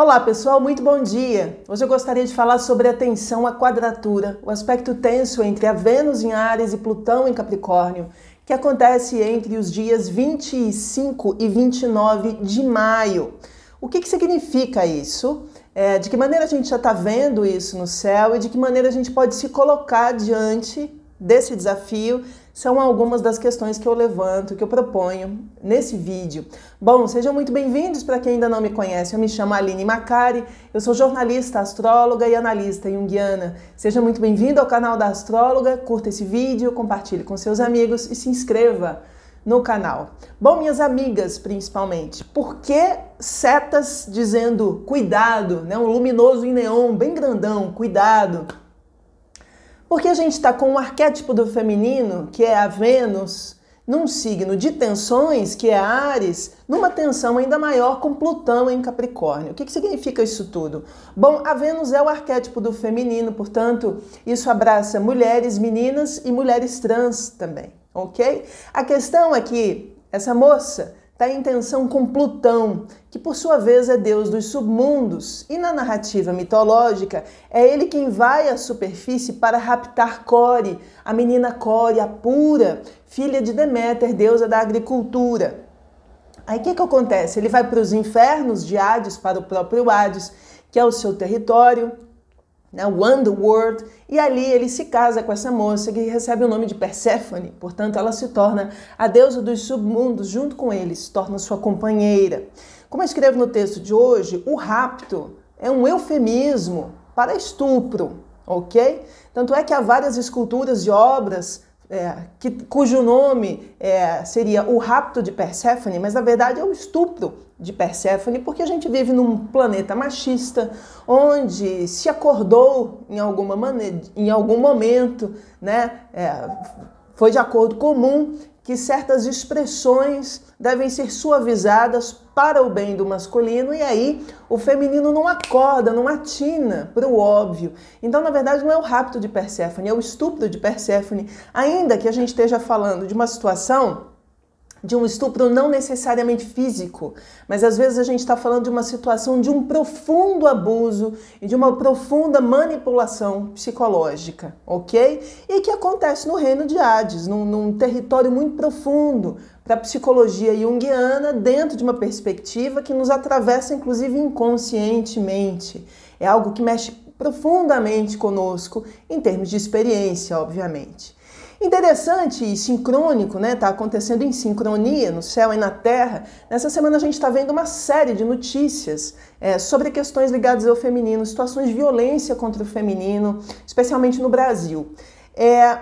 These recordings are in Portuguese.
Olá pessoal, muito bom dia! Hoje eu gostaria de falar sobre a tensão à quadratura, o aspecto tenso entre a Vênus em Ares e Plutão em Capricórnio, que acontece entre os dias 25 e 29 de maio. O que, que significa isso? É, de que maneira a gente já está vendo isso no céu e de que maneira a gente pode se colocar diante desse desafio são algumas das questões que eu levanto, que eu proponho nesse vídeo. Bom, sejam muito bem-vindos para quem ainda não me conhece. Eu me chamo Aline Macari, eu sou jornalista, astróloga e analista junguiana. Seja muito bem-vindo ao canal da Astróloga, curta esse vídeo, compartilhe com seus amigos e se inscreva no canal. Bom, minhas amigas, principalmente, por que setas dizendo cuidado, né? Um luminoso em neon bem grandão, cuidado. Porque a gente está com o arquétipo do feminino, que é a Vênus, num signo de tensões, que é Ares, numa tensão ainda maior com Plutão em Capricórnio. O que, que significa isso tudo? Bom, a Vênus é o arquétipo do feminino, portanto, isso abraça mulheres meninas e mulheres trans também, ok? A questão é que essa moça está em tensão com Plutão, que por sua vez é deus dos submundos, e na narrativa mitológica é ele quem vai à superfície para raptar Core, a menina Core, a pura, filha de Deméter, deusa da agricultura. Aí o que, que acontece? Ele vai para os infernos de Hades, para o próprio Hades, que é o seu território, né? Wonder World, e ali ele se casa com essa moça que recebe o nome de Perséfone, portanto ela se torna a deusa dos submundos junto com ele, se torna sua companheira. Como eu escrevo no texto de hoje, o rapto é um eufemismo para estupro, ok? Tanto é que há várias esculturas e obras é, que, cujo nome é, seria o rapto de Perséfone, mas na verdade é o estupro de Perséfone, porque a gente vive num planeta machista, onde se acordou em, alguma maneira, em algum momento, né, é, foi de acordo comum que certas expressões devem ser suavizadas para o bem do masculino e aí o feminino não acorda, não atina para o óbvio. Então, na verdade, não é o rapto de Perséfone, é o estúpido de Perséfone, ainda que a gente esteja falando de uma situação de um estupro não necessariamente físico, mas às vezes a gente está falando de uma situação de um profundo abuso e de uma profunda manipulação psicológica, ok? E que acontece no reino de Hades, num, num território muito profundo para a psicologia junguiana, dentro de uma perspectiva que nos atravessa inclusive inconscientemente. É algo que mexe profundamente conosco em termos de experiência, obviamente. Interessante e sincrônico, né? Está acontecendo em sincronia no céu e na terra. Nessa semana a gente está vendo uma série de notícias é, sobre questões ligadas ao feminino, situações de violência contra o feminino, especialmente no Brasil. É,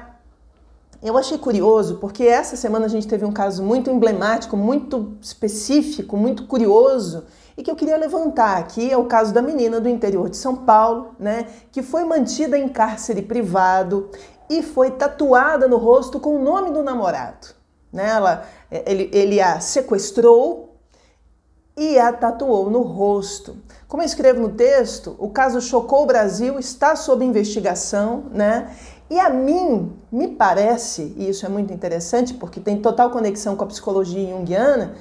eu achei curioso porque essa semana a gente teve um caso muito emblemático, muito específico, muito curioso e que eu queria levantar aqui é o caso da menina do interior de São Paulo, né, que foi mantida em cárcere privado e foi tatuada no rosto com o nome do namorado. Né? Ela, ele, ele a sequestrou e a tatuou no rosto. Como eu escrevo no texto, o caso chocou o Brasil, está sob investigação, né? E a mim, me parece, e isso é muito interessante porque tem total conexão com a psicologia junguiana,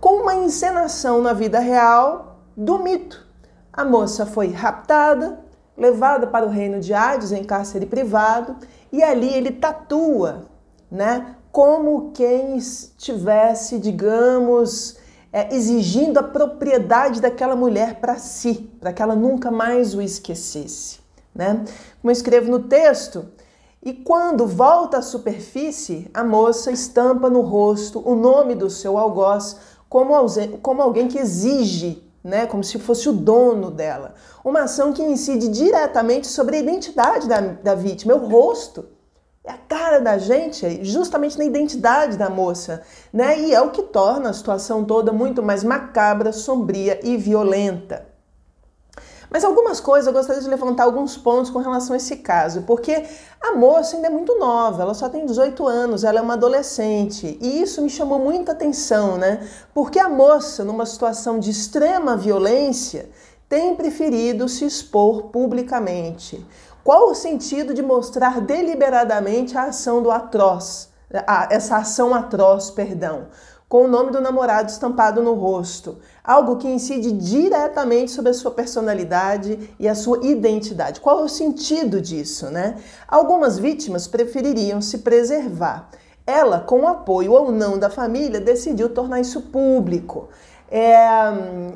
com uma encenação na vida real do mito. A moça foi raptada, levada para o reino de Hades em cárcere privado, e ali ele tatua, né, como quem estivesse, digamos, é, exigindo a propriedade daquela mulher para si, para que ela nunca mais o esquecesse, né? Como eu escrevo no texto, e quando volta à superfície, a moça estampa no rosto o nome do seu algoz como, como alguém que exige né, como se fosse o dono dela. Uma ação que incide diretamente sobre a identidade da, da vítima, é o rosto. É a cara da gente, é justamente na identidade da moça, né? E é o que torna a situação toda muito mais macabra, sombria e violenta. Mas algumas coisas eu gostaria de levantar alguns pontos com relação a esse caso, porque a moça ainda é muito nova, ela só tem 18 anos, ela é uma adolescente, e isso me chamou muita atenção, né? Porque a moça, numa situação de extrema violência, tem preferido se expor publicamente. Qual o sentido de mostrar deliberadamente a ação do atroz? essa ação atroz, perdão com o nome do namorado estampado no rosto, algo que incide diretamente sobre a sua personalidade e a sua identidade. Qual é o sentido disso, né? Algumas vítimas prefeririam se preservar. Ela, com o apoio ou não da família, decidiu tornar isso público. É,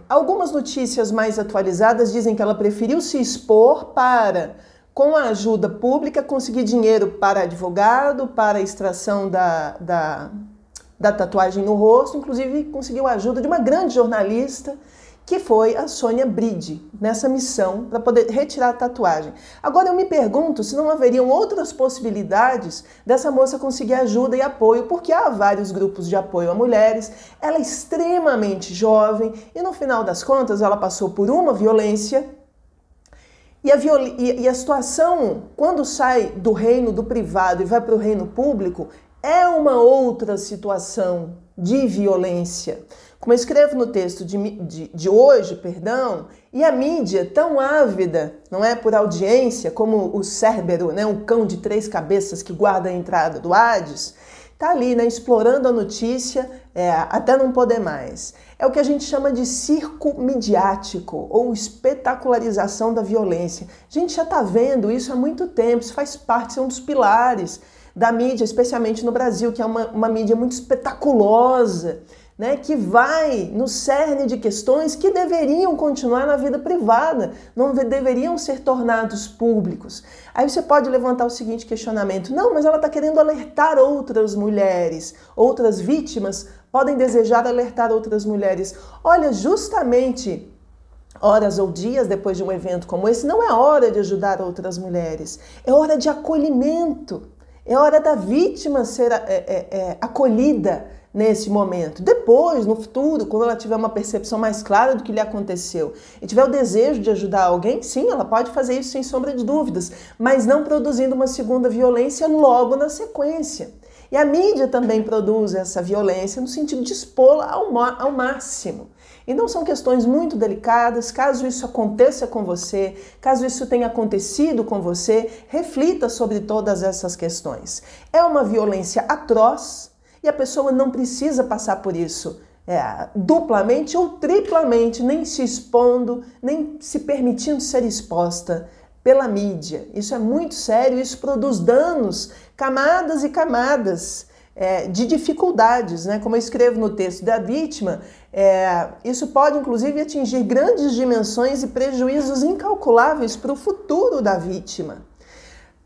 algumas notícias mais atualizadas dizem que ela preferiu se expor para, com a ajuda pública, conseguir dinheiro para advogado, para extração da, da da tatuagem no rosto, inclusive conseguiu a ajuda de uma grande jornalista que foi a Sônia Bride, nessa missão para poder retirar a tatuagem. Agora eu me pergunto se não haveriam outras possibilidades dessa moça conseguir ajuda e apoio, porque há vários grupos de apoio a mulheres, ela é extremamente jovem e no final das contas ela passou por uma violência. E a, viol e a situação, quando sai do reino do privado e vai para o reino público, é uma outra situação de violência. Como eu escrevo no texto de, de, de, hoje, perdão, e a mídia tão ávida, não é, por audiência, como o Cérbero, né, um cão de três cabeças que guarda a entrada do Hades, tá ali, né, explorando a notícia é, até não poder mais. É o que a gente chama de circo midiático ou espetacularização da violência. A gente já está vendo isso há muito tempo, isso faz parte, são é um dos pilares da mídia, especialmente no Brasil, que é uma, uma mídia muito espetaculosa, né, que vai no cerne de questões que deveriam continuar na vida privada, não deveriam ser tornados públicos. Aí você pode levantar o seguinte questionamento: não, mas ela está querendo alertar outras mulheres, outras vítimas podem desejar alertar outras mulheres. Olha, justamente horas ou dias depois de um evento como esse, não é hora de ajudar outras mulheres, é hora de acolhimento. É hora da vítima ser é, é, é, acolhida nesse momento. Depois, no futuro, quando ela tiver uma percepção mais clara do que lhe aconteceu e tiver o desejo de ajudar alguém, sim, ela pode fazer isso sem sombra de dúvidas, mas não produzindo uma segunda violência logo na sequência. E a mídia também produz essa violência no sentido de expô-la ao, ao máximo. Então são questões muito delicadas. Caso isso aconteça com você, caso isso tenha acontecido com você, reflita sobre todas essas questões. É uma violência atroz e a pessoa não precisa passar por isso. É, duplamente ou triplamente, nem se expondo, nem se permitindo ser exposta pela mídia. Isso é muito sério, isso produz danos, camadas e camadas é, de dificuldades, né? Como eu escrevo no texto da vítima, é, isso pode inclusive atingir grandes dimensões e prejuízos incalculáveis para o futuro da vítima.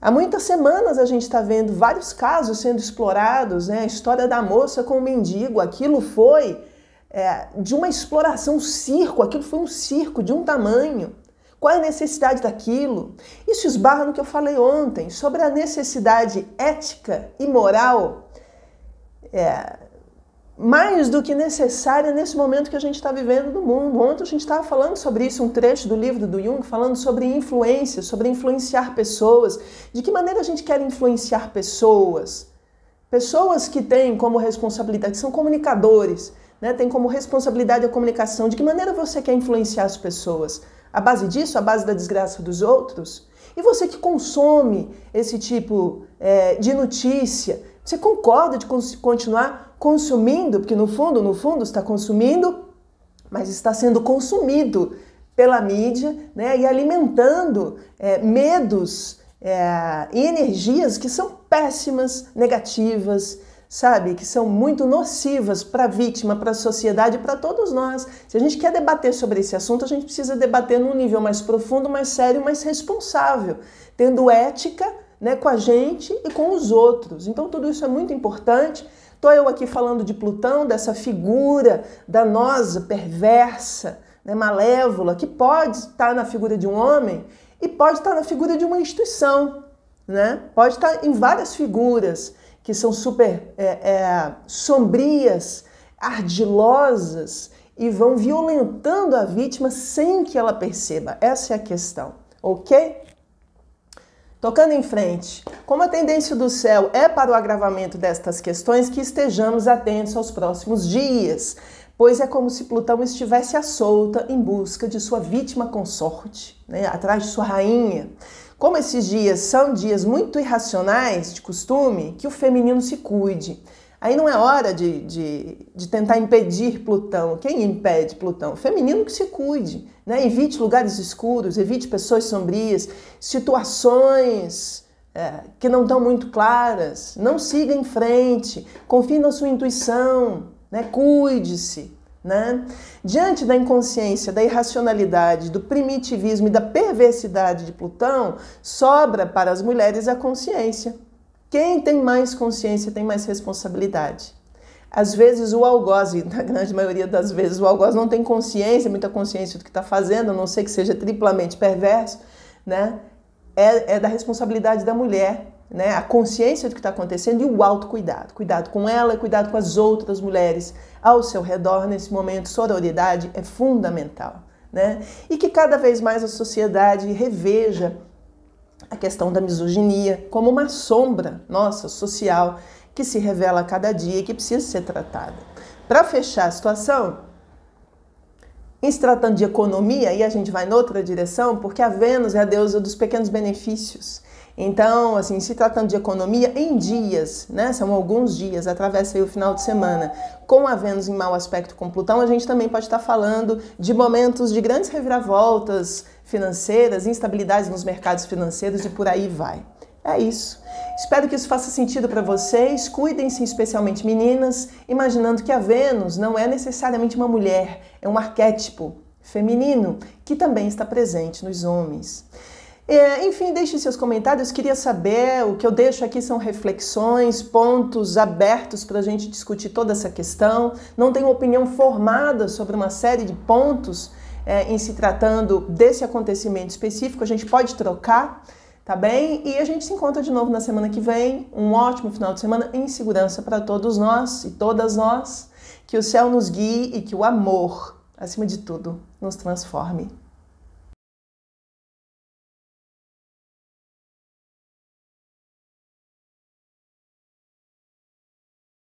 Há muitas semanas a gente está vendo vários casos sendo explorados, né? a história da moça com o mendigo, aquilo foi é, de uma exploração um circo, aquilo foi um circo de um tamanho. Qual é a necessidade daquilo? Isso esbarra no que eu falei ontem sobre a necessidade ética e moral, é, mais do que necessária nesse momento que a gente está vivendo no mundo. Ontem a gente estava falando sobre isso, um trecho do livro do Jung, falando sobre influência, sobre influenciar pessoas. De que maneira a gente quer influenciar pessoas? Pessoas que têm como responsabilidade, são comunicadores, né? têm como responsabilidade a comunicação. De que maneira você quer influenciar as pessoas? A base disso, a base da desgraça dos outros. E você que consome esse tipo é, de notícia, você concorda de continuar consumindo, porque no fundo, no fundo, está consumindo, mas está sendo consumido pela mídia né, e alimentando é, medos é, e energias que são péssimas, negativas sabe, que são muito nocivas para a vítima, para a sociedade, para todos nós. Se a gente quer debater sobre esse assunto, a gente precisa debater num nível mais profundo, mais sério, mais responsável, tendo ética, né, com a gente e com os outros. Então tudo isso é muito importante. Estou eu aqui falando de Plutão, dessa figura danosa, perversa, né, malévola, que pode estar na figura de um homem e pode estar na figura de uma instituição, né? pode estar em várias figuras que são super é, é, sombrias, ardilosas e vão violentando a vítima sem que ela perceba. Essa é a questão, ok? Tocando em frente, como a tendência do céu é para o agravamento destas questões, que estejamos atentos aos próximos dias, pois é como se Plutão estivesse à solta em busca de sua vítima consorte, né, atrás de sua rainha. Como esses dias são dias muito irracionais de costume, que o feminino se cuide. Aí não é hora de, de, de, tentar impedir Plutão. Quem impede Plutão? Feminino que se cuide. Né? Evite lugares escuros, evite pessoas sombrias, situações é, que não estão muito claras. Não siga em frente, confie na sua intuição, né? cuide-se. Né? Diante da inconsciência, da irracionalidade, do primitivismo e da perversidade de Plutão, sobra para as mulheres a consciência. Quem tem mais consciência tem mais responsabilidade. Às vezes o algoz, e na grande maioria das vezes o algoz não tem consciência, muita consciência do que está fazendo, a não ser que seja triplamente perverso, né? É, é da responsabilidade da mulher né, a consciência do que está acontecendo e o autocuidado. Cuidado com ela, cuidado com as outras mulheres ao seu redor nesse momento. Sororidade é fundamental. Né? E que cada vez mais a sociedade reveja a questão da misoginia como uma sombra nossa social que se revela a cada dia e que precisa ser tratada. Para fechar a situação, em se tratando de economia, aí a gente vai noutra direção, porque a Vênus é a deusa dos pequenos benefícios. Então, assim, se tratando de economia, em dias, né? São alguns dias, atravessa aí o final de semana. Com a Vênus em mau aspecto com Plutão, a gente também pode estar falando de momentos de grandes reviravoltas financeiras, instabilidades nos mercados financeiros e por aí vai. É isso. Espero que isso faça sentido para vocês. Cuidem-se, especialmente meninas, imaginando que a Vênus não é necessariamente uma mulher, é um arquétipo feminino que também está presente nos homens. É, enfim, deixe seus comentários. Queria saber, o que eu deixo aqui são reflexões, pontos abertos para a gente discutir toda essa questão. Não tenho opinião formada sobre uma série de pontos é, em se tratando desse acontecimento específico. A gente pode trocar, tá bem? E a gente se encontra de novo na semana que vem. Um ótimo final de semana em segurança para todos nós e todas nós. Que o céu nos guie e que o amor, acima de tudo, nos transforme.